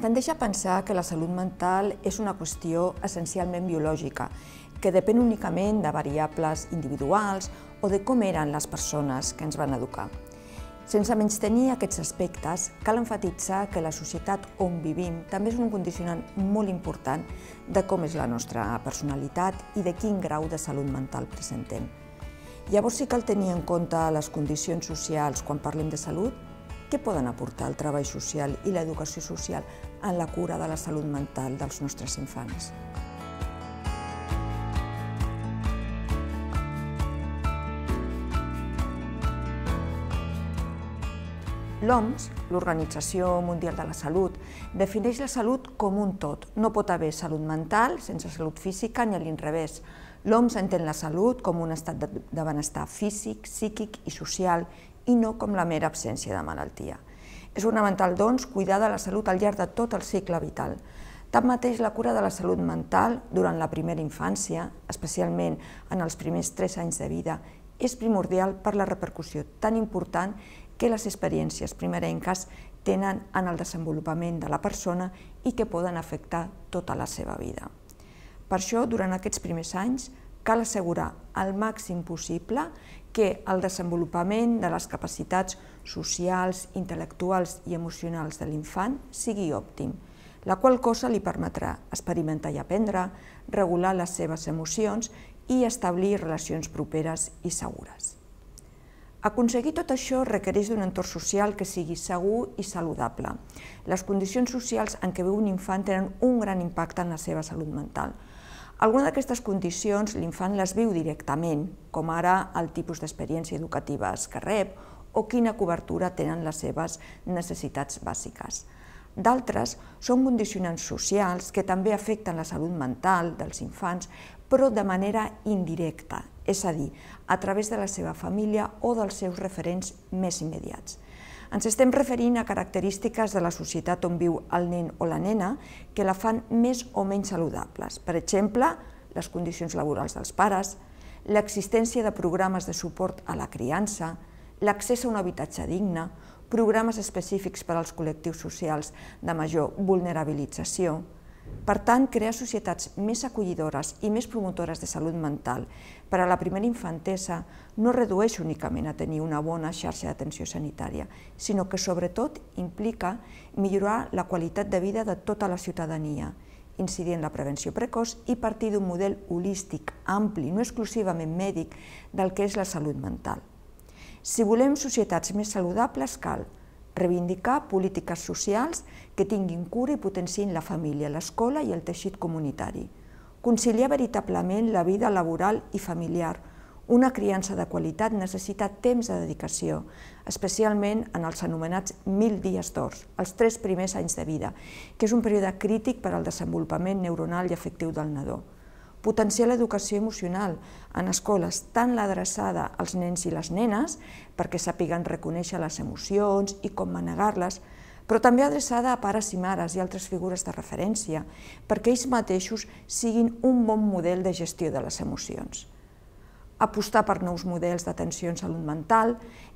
tendeix a pensar que la salut mental és una qüestió essencialment biològica, que depèn únicament de variables individuals o de com eren les persones que ens van educar. Sense menys tenir aquests aspectes, cal enfatitzar que la societat on vivim també és un condicionant molt important de com és la nostra personalitat i de quin grau de salut mental presentem. Llavors sí cal tenir en compte les condicions socials quan parlem de salut, què poden aportar el treball social i l'educació social en la cura de la salut mental dels nostres infants? L'OMS, l'Organització Mundial de la Salut, defineix la salut com un tot. No pot haver salut mental sense salut física ni a l'inrevés. L'OMS entén la salut com un estat de benestar físic, psíquic i social i no com la mera absència de malaltia. És fonamental, doncs, cuidar de la salut al llarg de tot el cicle vital. Tanmateix, la cura de la salut mental durant la primera infància, especialment en els primers tres anys de vida, és primordial per la repercussió tan important que les experiències primerenques tenen en el desenvolupament de la persona i que poden afectar tota la seva vida. Per això, durant aquests primers anys, cal assegurar al màxim possible que el desenvolupament de les capacitats socials, intel·lectuals i emocionals de l'infant sigui òptim, la qual cosa li permetrà experimentar i aprendre, regular les seves emocions i establir relacions properes i segures. Aconseguir tot això requereix d'un entorn social que sigui segur i saludable. Les condicions socials en què viu un infant tenen un gran impacte en la seva salut mental, alguna d'aquestes condicions l'infant les viu directament, com ara el tipus d'experiència educatives que rep o quina cobertura tenen les seves necessitats bàsiques. D'altres són condicionants socials que també afecten la salut mental dels infants, però de manera indirecta, és a dir, a través de la seva família o dels seus referents més immediats. Ens estem referint a característiques de la societat on viu el nen o la nena que la fan més o menys saludables. Per exemple, les condicions laborals dels pares, l'existència de programes de suport a la criança, l'accés a un habitatge digne, programes específics per als col·lectius socials de major vulnerabilització, per tant, crear societats més acollidores i més promotores de salut mental per a la primera infantesa no redueix únicament a tenir una bona xarxa d'atenció sanitària, sinó que sobretot implica millorar la qualitat de vida de tota la ciutadania, incidir en la prevenció precoç i partir d'un model holístic, ampli, no exclusivament mèdic, del que és la salut mental. Si volem societats més saludables, cal reivindicar polítiques socials que tinguin cura i potenciïn la família, l'escola i el teixit comunitari. Conciliar veritablement la vida laboral i familiar. Una criança de qualitat necessita temps de dedicació, especialment en els anomenats mil dies d'or, els tres primers anys de vida, que és un període crític per al desenvolupament neuronal i afectiu del nadó potenciar l'educació emocional en escoles, tant l'adreçada als nens i les nenes, perquè sàpiguen reconèixer les emocions i com manegar-les, però també adreçada a pares i mares i altres figures de referència, perquè ells mateixos siguin un bon model de gestió de les emocions. Apostar per nous models d'atenció en salut mental,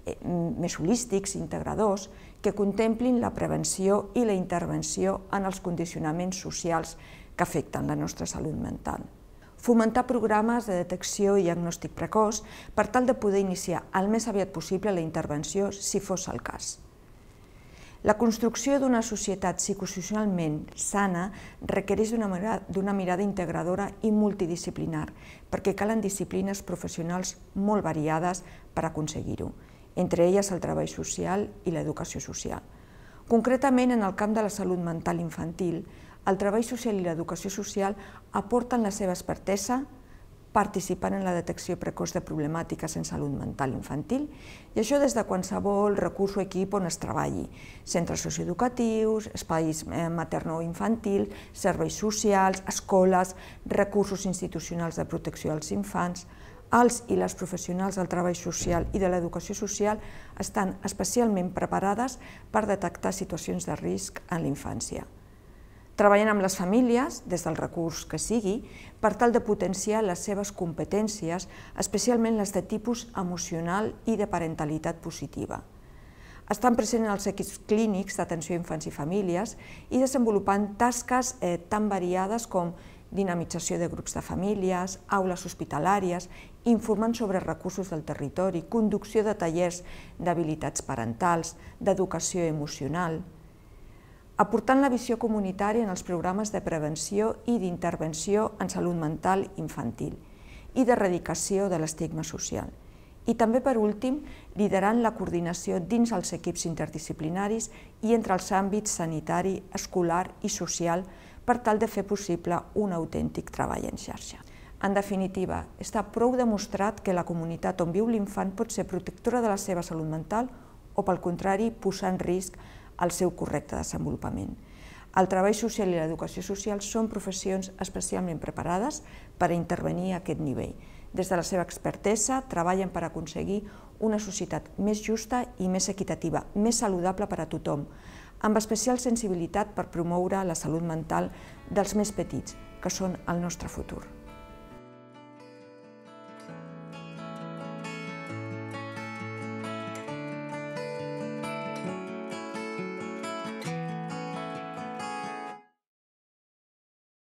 eh, més holístics, integradors, que contemplin la prevenció i la intervenció en els condicionaments socials que afecten la nostra salut mental fomentar programes de detecció i diagnòstic precoç per tal de poder iniciar el més aviat possible la intervenció si fos el cas. La construcció d'una societat psicosocialment sana requereix d'una mirada, mirada integradora i multidisciplinar, perquè calen disciplines professionals molt variades per aconseguir-ho, entre elles el treball social i l'educació social. Concretament, en el camp de la salut mental infantil, el treball social i l'educació social aporten la seva expertesa participant en la detecció precoç de problemàtiques en salut mental infantil, i això des de qualsevol recurs o equip on es treballi, centres socioeducatius, espais eh, materno-infantil, serveis socials, escoles, recursos institucionals de protecció als infants, els i les professionals del treball social i de l'educació social estan especialment preparades per detectar situacions de risc en la infància treballen amb les famílies, des del recurs que sigui, per tal de potenciar les seves competències, especialment les de tipus emocional i de parentalitat positiva. Estan presents als equips clínics d'atenció a infants i famílies i desenvolupant tasques eh, tan variades com dinamització de grups de famílies, aules hospitalàries, informant sobre recursos del territori, conducció de tallers d'habilitats parentals, d'educació emocional, aportant la visió comunitària en els programes de prevenció i d'intervenció en salut mental infantil i d'erradicació de l'estigma social. I també, per últim, liderant la coordinació dins els equips interdisciplinaris i entre els àmbits sanitari, escolar i social per tal de fer possible un autèntic treball en xarxa. En definitiva, està prou demostrat que la comunitat on viu l'infant pot ser protectora de la seva salut mental o, pel contrari, posar en risc el seu correcte desenvolupament. El treball social i l'educació social són professions especialment preparades per a intervenir a aquest nivell. Des de la seva expertesa treballen per aconseguir una societat més justa i més equitativa, més saludable per a tothom, amb especial sensibilitat per promoure la salut mental dels més petits, que són el nostre futur.